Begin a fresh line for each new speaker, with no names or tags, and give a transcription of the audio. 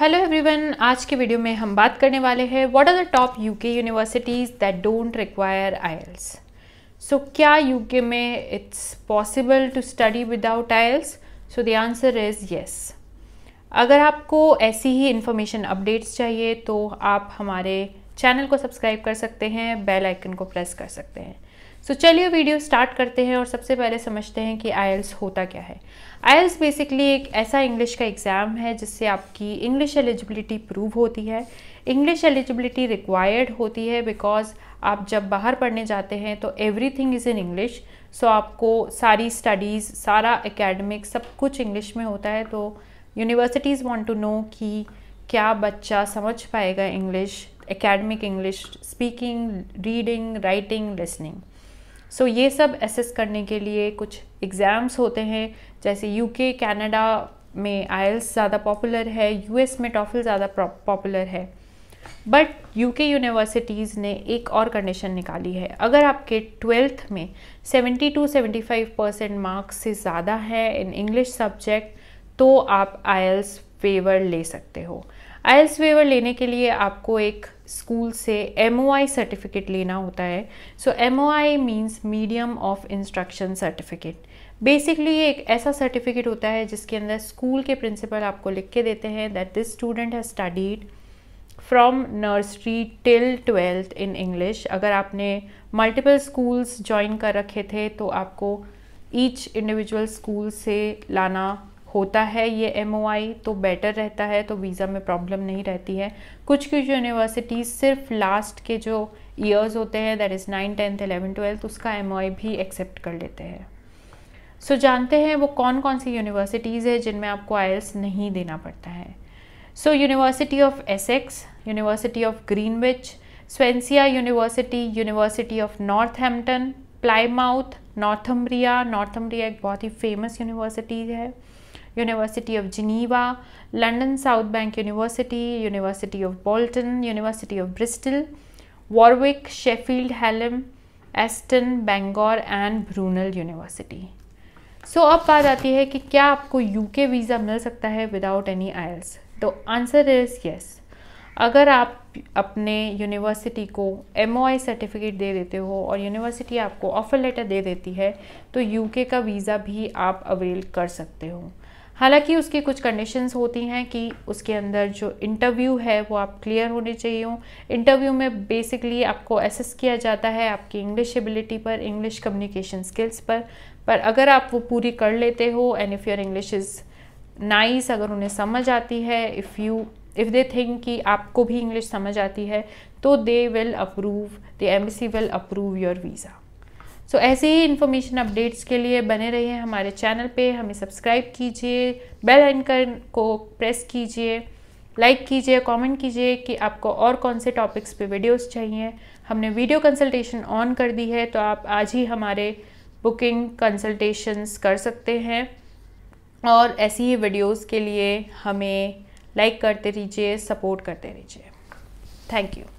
Hello everyone आज के video में हम बात करने वाले हैं what are the top UK universities that don't require IELTS so क्या यूके में it's possible to study without IELTS so the answer is yes अगर आपको ऐसी ही इंफॉर्मेशन अपडेट्स चाहिए तो आप हमारे चैनल को सब्सक्राइब कर सकते हैं बेल आइकन को प्रेस कर सकते हैं सो so, चलिए वीडियो स्टार्ट करते हैं और सबसे पहले समझते हैं कि आयल्स होता क्या है आयल्स बेसिकली एक ऐसा इंग्लिश का एग्ज़ाम है जिससे आपकी इंग्लिश एलिजिबिलिटी प्रूव होती है इंग्लिश एलिजिबिलिटी रिक्वायर्ड होती है बिकॉज आप जब बाहर पढ़ने जाते हैं तो everything is in English so आपको सारी स्टडीज़ सारा एकेडमिक सब कुछ इंग्लिश में होता है तो यूनिवर्सिटीज़ वॉन्ट टू नो कि क्या बच्चा समझ पाएगा English academic English speaking reading writing listening so so, ये सब असेस करने के लिए कुछ एग्ज़ाम्स होते हैं जैसे यूके कनाडा में आयल्स ज़्यादा पॉपुलर है यूएस में टॉफिल ज़्यादा पॉपुलर है बट यूके यूनिवर्सिटीज़ ने एक और कंडीशन निकाली है अगर आपके ट्वेल्थ में seventy two five percent marks से ज़्यादा है इन इंग्लिश सब्जेक्ट तो आप आयल्स फेवर ले सकते हो आयल्स वेवर लेने के लिए आपको एक स्कूल से एम ओ आई सर्टिफिकेट लेना होता है so M O I means medium of instruction certificate basically ये एक ऐसा सर्टिफिकेट होता है जिसके अंदर स्कूल के प्रिंसिपल आपको लिख के देते हैं that this student has studied from nursery till twelfth in English अगर आपने मल्टीपल स्कूल्स ज्वाइन कर रखे थे तो आपको ईच इंडिविजुअल स्कूल से लाना होता है ये एम तो बेटर रहता है तो वीज़ा में प्रॉब्लम नहीं रहती है कुछ कुछ यूनिवर्सिटीज़ सिर्फ लास्ट के जो ईयर्स होते हैं that is nine tenth eleven twelfth उसका एम भी एक्सेप्ट कर लेते हैं सो so, जानते हैं वो कौन कौन सी यूनिवर्सिटीज़ है जिनमें आपको आयल्स e नहीं देना पड़ता है so university of Essex university of Greenwich Swansea university university of Northampton Plymouth Northumbria Northumbria एक बहुत ही फेमस यूनिवर्सिटी है University of Geneva, London South Bank University, University of Bolton, University of Bristol, Warwick, Sheffield, Hallam, Aston, Bangor and Brunel University. So अब बात आती है कि क्या आपको UK visa मिल सकता है without any IELTS? तो answer is yes. अगर आप अपने यूनिवर्सिटी को एम सर्टिफिकेट दे देते हो और यूनिवर्सिटी आपको ऑफ़र लेटर दे देती है तो यूके का वीज़ा भी आप अवेल कर सकते हो हालांकि उसकी कुछ कंडीशंस होती हैं कि उसके अंदर जो इंटरव्यू है वो आप क्लियर होने चाहिए हों इंटरव्यू में बेसिकली आपको एसेस किया जाता है आपकी इंग्लिश एबिलिटी पर इंग्लिश कम्युनिकेशन स्किल्स पर पर अगर आप वो पूरी कर लेते हो and if your English is nice अगर उन्हें समझ आती है if you if they think कि आपको भी इंग्लिश समझ आती है तो they will approve the embassy will approve your visa so so, ऐसे ही इन्फॉर्मेशन अपडेट्स के लिए बने रहिए हमारे चैनल पे हमें सब्सक्राइब कीजिए बेल आइकन को प्रेस कीजिए लाइक कीजिए कमेंट कीजिए कि आपको और कौन से टॉपिक्स पे वीडियोस चाहिए हमने वीडियो कंसल्टेशन ऑन कर दी है तो आप आज ही हमारे बुकिंग कंसल्टेशंस कर सकते हैं और ऐसी ही वीडियोस के लिए हमें लाइक करते रहिए सपोर्ट करते रहिए थैंक यू